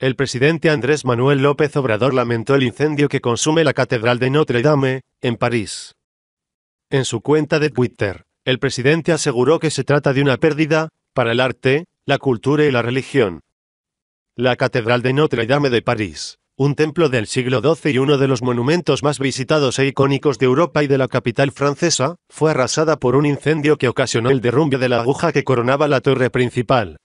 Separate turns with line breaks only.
El presidente Andrés Manuel López Obrador lamentó el incendio que consume la Catedral de Notre Dame, en París. En su cuenta de Twitter, el presidente aseguró que se trata de una pérdida, para el arte, la cultura y la religión. La Catedral de Notre Dame de París, un templo del siglo XII y uno de los monumentos más visitados e icónicos de Europa y de la capital francesa, fue arrasada por un incendio que ocasionó el derrumbe de la aguja que coronaba la torre principal.